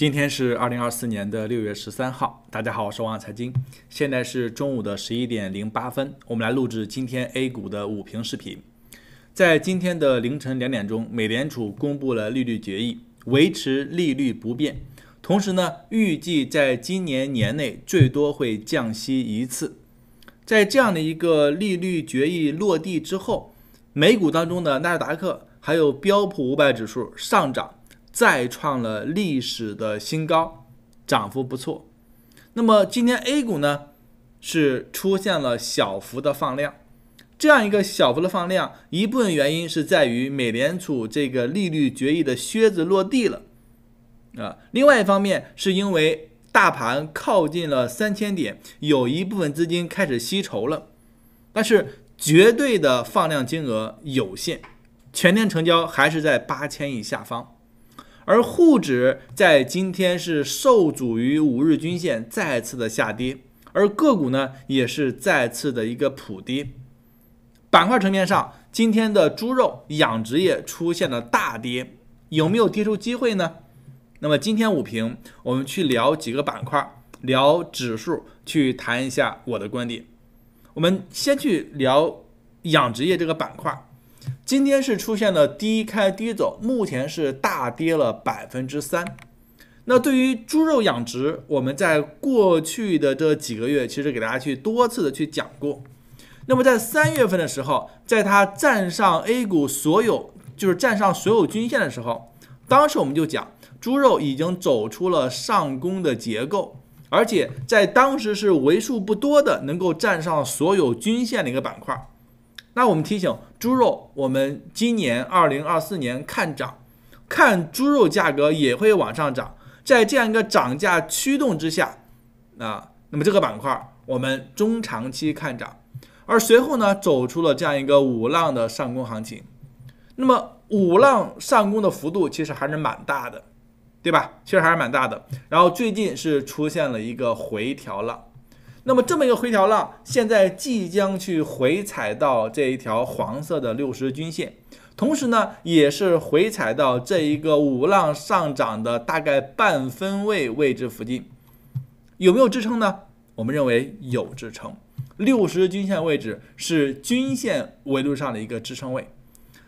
今天是二零二四年的六月十三号，大家好，我是王财经，现在是中午的十一点零八分，我们来录制今天 A 股的午评视频。在今天的凌晨两点钟，美联储公布了利率决议，维持利率不变，同时呢，预计在今年年内最多会降息一次。在这样的一个利率决议落地之后，美股当中的纳斯达克还有标普五百指数上涨。再创了历史的新高，涨幅不错。那么今天 A 股呢，是出现了小幅的放量，这样一个小幅的放量，一部分原因是在于美联储这个利率决议的靴子落地了，啊，另外一方面是因为大盘靠近了三千点，有一部分资金开始吸筹了，但是绝对的放量金额有限，全天成交还是在八千亿下方。而沪指在今天是受阻于五日均线，再次的下跌，而个股呢也是再次的一个普跌。板块层面上，今天的猪肉养殖业出现了大跌，有没有跌出机会呢？那么今天午评，我们去聊几个板块，聊指数，去谈一下我的观点。我们先去聊养殖业这个板块。今天是出现了低开低走，目前是大跌了百分之三。那对于猪肉养殖，我们在过去的这几个月，其实给大家去多次的去讲过。那么在三月份的时候，在它站上 A 股所有，就是站上所有均线的时候，当时我们就讲，猪肉已经走出了上攻的结构，而且在当时是为数不多的能够站上所有均线的一个板块。那我们提醒猪肉，我们今年二零二四年看涨，看猪肉价格也会往上涨，在这样一个涨价驱动之下，啊，那么这个板块我们中长期看涨，而随后呢走出了这样一个五浪的上攻行情，那么五浪上攻的幅度其实还是蛮大的，对吧？其实还是蛮大的，然后最近是出现了一个回调了。那么这么一个回调浪，现在即将去回踩到这一条黄色的六十均线，同时呢，也是回踩到这一个五浪上涨的大概半分位位置附近，有没有支撑呢？我们认为有支撑，六十均线位置是均线维度上的一个支撑位。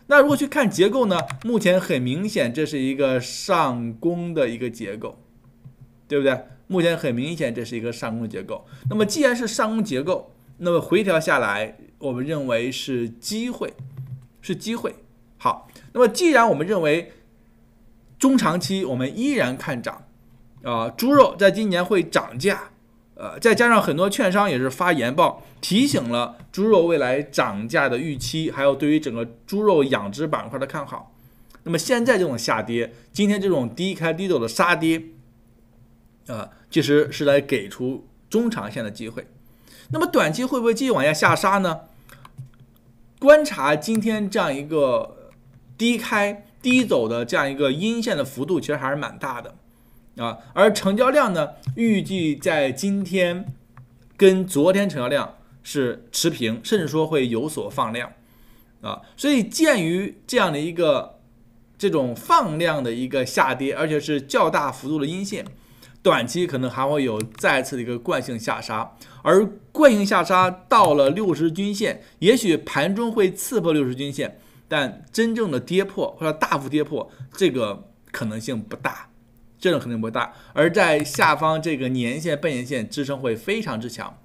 那如果去看结构呢，目前很明显这是一个上攻的一个结构，对不对？目前很明显，这是一个上攻结构。那么，既然是上攻结构，那么回调下来，我们认为是机会，是机会。好，那么既然我们认为中长期我们依然看涨，呃，猪肉在今年会涨价，呃，再加上很多券商也是发研报提醒了猪肉未来涨价的预期，还有对于整个猪肉养殖板块的看好。那么现在这种下跌，今天这种低开低走的杀跌。啊，其实是来给出中长线的机会。那么短期会不会继续往下下杀呢？观察今天这样一个低开低走的这样一个阴线的幅度，其实还是蛮大的啊。而成交量呢，预计在今天跟昨天成交量是持平，甚至说会有所放量啊。所以鉴于这样的一个这种放量的一个下跌，而且是较大幅度的阴线。短期可能还会有再次的一个惯性下杀，而惯性下杀到了六十均线，也许盘中会刺破六十均线，但真正的跌破或者大幅跌破这个可能性不大，这种肯定不大。而在下方这个年线、半年线支撑会非常之强，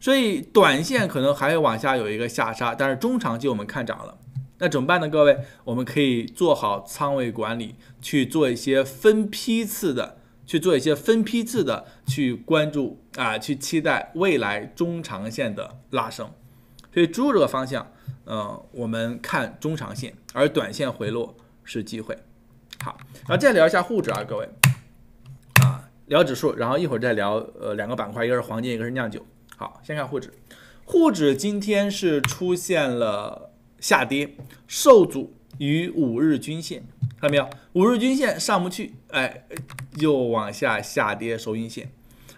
所以短线可能还会往下有一个下杀，但是中长期我们看涨了，那怎么办呢？各位，我们可以做好仓位管理，去做一些分批次的。去做一些分批次的去关注啊，去期待未来中长线的拉升。所以猪肉这个方向，嗯，我们看中长线，而短线回落是机会。好，然后再聊一下沪指啊，各位，啊，聊指数，然后一会儿再聊呃两个板块，一个是黄金，一个是酿酒。好，先看沪指，沪指今天是出现了下跌，受阻于五日均线，看到没有？五日均线上不去，哎。又往下下跌收阴线，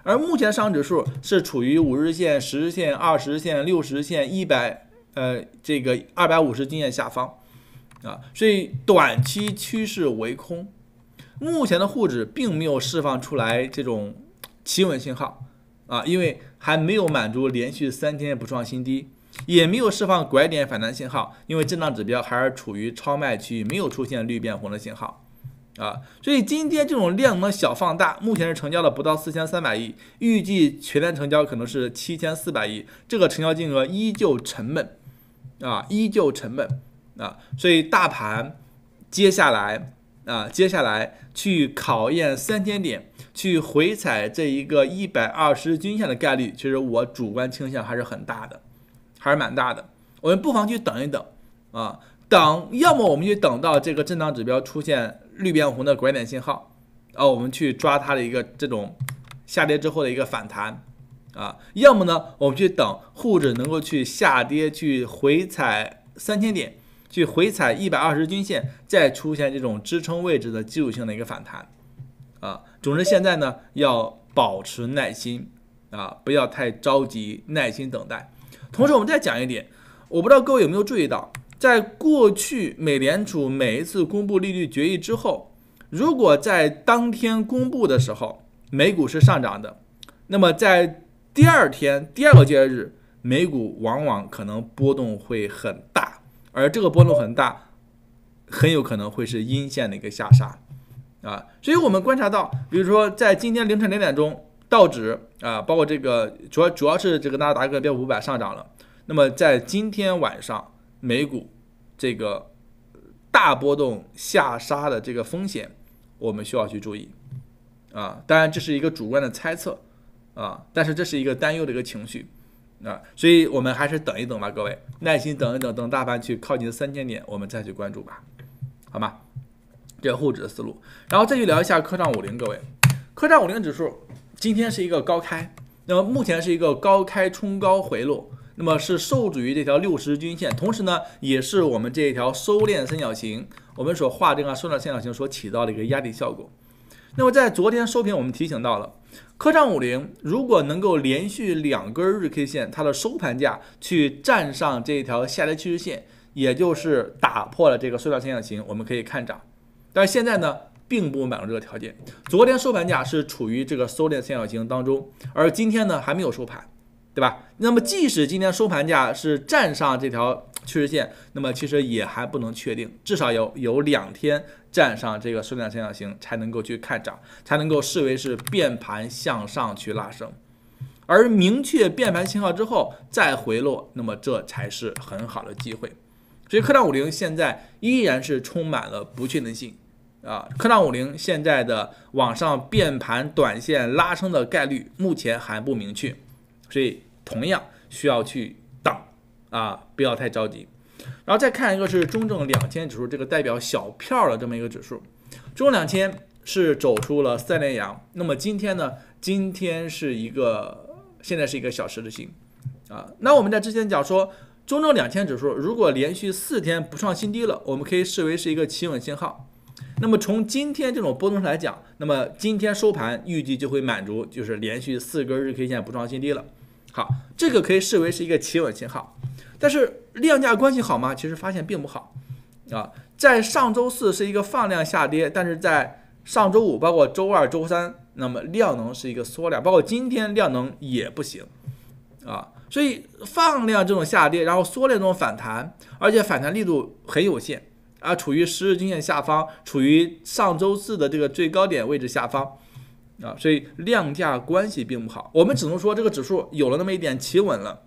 而目前上指数是处于五日线、十日线、二十日线、六十线、一百呃这个二百五十均线下方啊，所以短期趋势为空。目前的沪指并没有释放出来这种企稳信号啊，因为还没有满足连续三天不创新低，也没有释放拐点反弹信号，因为震荡指标还是处于超卖区域，没有出现绿变红的信号。啊，所以今天这种量能的小放大，目前是成交了不到四千三百亿，预计全年成交可能是七千四百亿，这个成交金额依旧沉闷，啊，依旧沉闷，啊，所以大盘接下来啊，接下来去考验三千点，去回踩这一个一百二十均线的概率，其实我主观倾向还是很大的，还是蛮大的，我们不妨去等一等，啊，等，要么我们就等到这个震荡指标出现。绿变红的拐点信号，啊，我们去抓它的一个这种下跌之后的一个反弹，啊，要么呢，我们去等沪指能够去下跌去回踩三千点，去回踩一百二十均线，再出现这种支撑位置的基础性的一个反弹，啊，总之现在呢要保持耐心，啊，不要太着急，耐心等待。同时我们再讲一点，我不知道各位有没有注意到。在过去，美联储每一次公布利率决议之后，如果在当天公布的时候，美股是上涨的，那么在第二天第二个交易日，美股往往可能波动会很大，而这个波动很大，很有可能会是阴线的一个下杀，啊，所以我们观察到，比如说在今天凌晨两点钟，道指啊，包括这个主要主要是这个纳斯达克标普五百上涨了，那么在今天晚上。美股这个大波动下杀的这个风险，我们需要去注意啊。当然这是一个主观的猜测啊，但是这是一个担忧的一个情绪啊，所以我们还是等一等吧，各位耐心等一等，等大盘去靠近三千点，我们再去关注吧，好吗？这是沪指的思路，然后再去聊一下科创五零，各位，科创五零指数今天是一个高开，那么目前是一个高开冲高回落。那么是受阻于这条六十均线，同时呢，也是我们这一条收敛三角形，我们所画这个收敛三角形所起到的一个压力效果。那么在昨天收评我们提醒到了，科创五零如果能够连续两根日 K 线，它的收盘价去站上这一条下跌趋势线，也就是打破了这个收敛三角形，我们可以看涨。但是现在呢，并不满足这个条件。昨天收盘价是处于这个收敛三角形当中，而今天呢，还没有收盘。对吧？那么即使今天收盘价是站上这条趋势线，那么其实也还不能确定，至少有有两天站上这个缩量三角形才能够去看涨，才能够视为是变盘向上去拉升，而明确变盘信号之后再回落，那么这才是很好的机会。所以科创五零现在依然是充满了不确定性啊！科创五零现在的往上变盘短线拉升的概率目前还不明确，所以。同样需要去等啊，不要太着急。然后再看一个是中证两千指数，这个代表小票的这么一个指数，中证两千是走出了三连阳。那么今天呢，今天是一个现在是一个小时的星啊。那我们在之前讲说，中证两千指数如果连续四天不创新低了，我们可以视为是一个企稳信号。那么从今天这种波动上来讲，那么今天收盘预计就会满足，就是连续四根日 K 线不创新低了。好，这个可以视为是一个企稳信号，但是量价关系好吗？其实发现并不好，啊，在上周四是一个放量下跌，但是在上周五包括周二、周三，那么量能是一个缩量，包括今天量能也不行，啊，所以放量这种下跌，然后缩量这种反弹，而且反弹力度很有限，啊，处于十日均线下方，处于上周四的这个最高点位置下方。啊，所以量价关系并不好，我们只能说这个指数有了那么一点企稳了，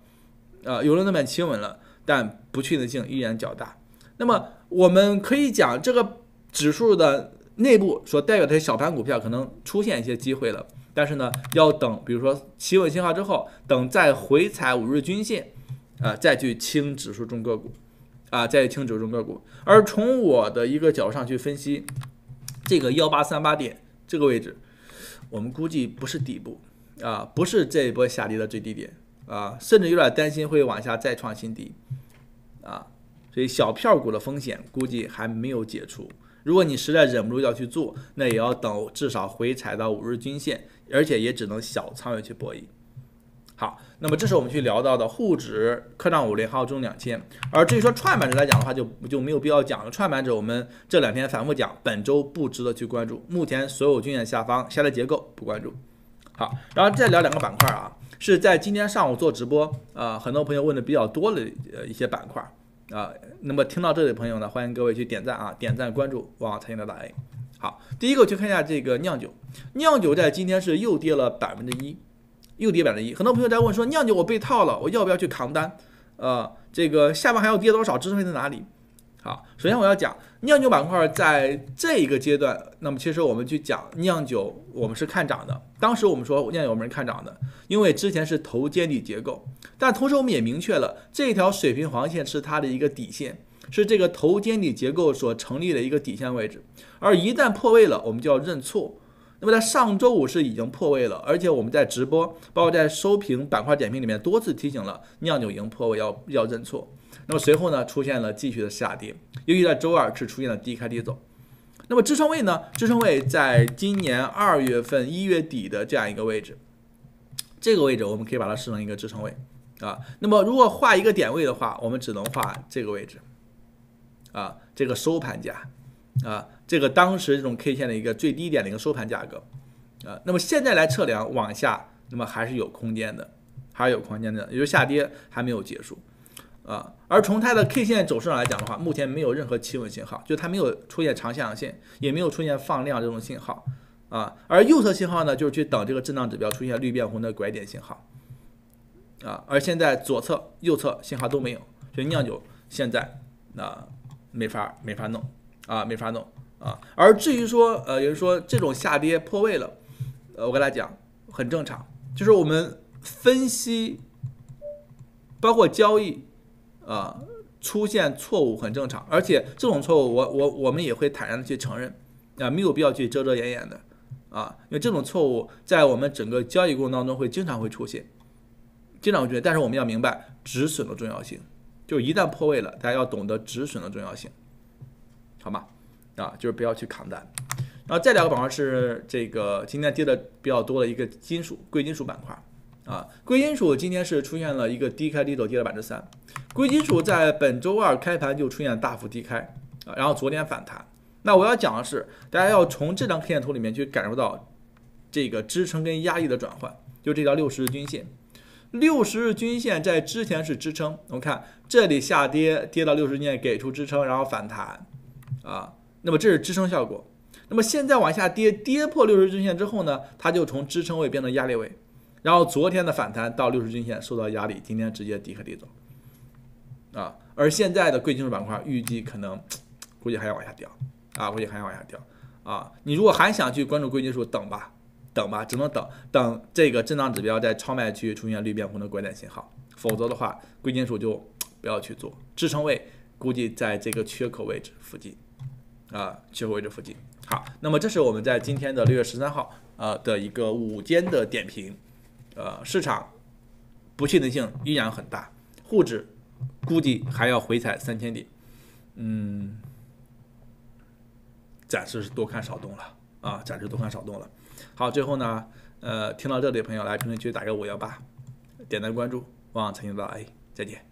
啊，有了那么点企稳了，但不确定性依然较大。那么我们可以讲，这个指数的内部所代表的小盘股票可能出现一些机会了，但是呢，要等，比如说企稳信号之后，等再回踩五日均线，啊，再去清指数中个股，啊，再去清指数中个股。而从我的一个角度上去分析，这个幺八三八点这个位置。我们估计不是底部，啊，不是这一波下跌的最低点，啊，甚至有点担心会往下再创新低，啊，所以小票股的风险估计还没有解除。如果你实在忍不住要去做，那也要等至少回踩到五日均线，而且也只能小仓位去博弈。好，那么这是我们去聊到的沪指、科创五零还有中两千。而至于说业板指来讲的话，就就没有必要讲了。业板指我们这两天反复讲，本周不值得去关注。目前所有均线下方下跌结构不关注。好，然后再聊两个板块啊，是在今天上午做直播啊，很多朋友问的比较多的呃一些板块啊。那么听到这里，朋友呢，欢迎各位去点赞啊，点赞关注哇财经的大 A。好，第一个去看一下这个酿酒，酿酒在今天是又跌了百分之一。又跌百分之一，很多朋友在问说酿酒我被套了，我要不要去扛单？呃，这个下方还要跌多少？支撑在哪里？好，首先我要讲酿酒板块在这一个阶段，那么其实我们去讲酿酒，我们是看涨的。当时我们说酿酒我们是看涨的，因为之前是头肩底结构，但同时我们也明确了这条水平黄线是它的一个底线，是这个头肩底结构所成立的一个底线位置。而一旦破位了，我们就要认错。那么在上周五是已经破位了，而且我们在直播，包括在收评板块点评里面多次提醒了酿酒营破位要要认错。那么随后呢，出现了继续的下跌，尤其在周二是出现了低开低走。那么支撑位呢？支撑位在今年二月份一月底的这样一个位置，这个位置我们可以把它视成一个支撑位啊。那么如果画一个点位的话，我们只能画这个位置啊，这个收盘价。啊，这个当时这种 K 线的一个最低点的一个收盘价格，啊，那么现在来测量往下，那么还是有空间的，还是有空间的，也就是下跌还没有结束，啊，而从它的 K 线走势上来讲的话，目前没有任何企稳信号，就它没有出现长下影线，也没有出现放量这种信号，啊，而右侧信号呢，就是去等这个震荡指标出现绿变红的拐点信号，啊，而现在左侧、右侧信号都没有，所以酿酒现在那没法没法弄。啊，没法弄啊！而至于说，呃，有人说这种下跌破位了，呃，我跟大家讲，很正常，就是我们分析，包括交易，啊，出现错误很正常，而且这种错误，我我我们也会坦然的去承认，啊，没有必要去遮遮掩掩的，啊，因为这种错误在我们整个交易过程当中会经常会出现，经常会出现，但是我们要明白止损的重要性，就一旦破位了，大家要懂得止损的重要性。好吗？啊，就是不要去扛单，然后再两个板块是这个今天跌的比较多的一个金属贵金属板块啊，贵金属今天是出现了一个低开低走，跌了百分之三。贵金属在本周二开盘就出现大幅低开啊，然后昨天反弹。那我要讲的是，大家要从这张 K 线图里面去感受到这个支撑跟压力的转换，就这条六十日均线，六十日均线在之前是支撑，我们看这里下跌跌到六十日线给出支撑，然后反弹。啊，那么这是支撑效果。那么现在往下跌，跌破六十均线之后呢，它就从支撑位变成压力位。然后昨天的反弹到六十均线受到压力，今天直接低开低走。啊，而现在的贵金属板块预计可能，估计还要往下掉啊，估计还要往下掉啊。你如果还想去关注贵金属，等吧，等吧，只能等等这个震荡指标在超卖区出现绿变红的拐点信号，否则的话，贵金属就不要去做。支撑位估计在这个缺口位置附近。啊，期货位置附近。好，那么这是我们在今天的六月十三号，呃的一个午间的点评。呃，市场不确定性依然很大，沪指估计还要回踩三千点。嗯，暂时是多看少动了啊，暂时多看少动了。好，最后呢，呃，听到这里的朋友来评论区打个五幺八，点赞关注，望财新再 A，再见。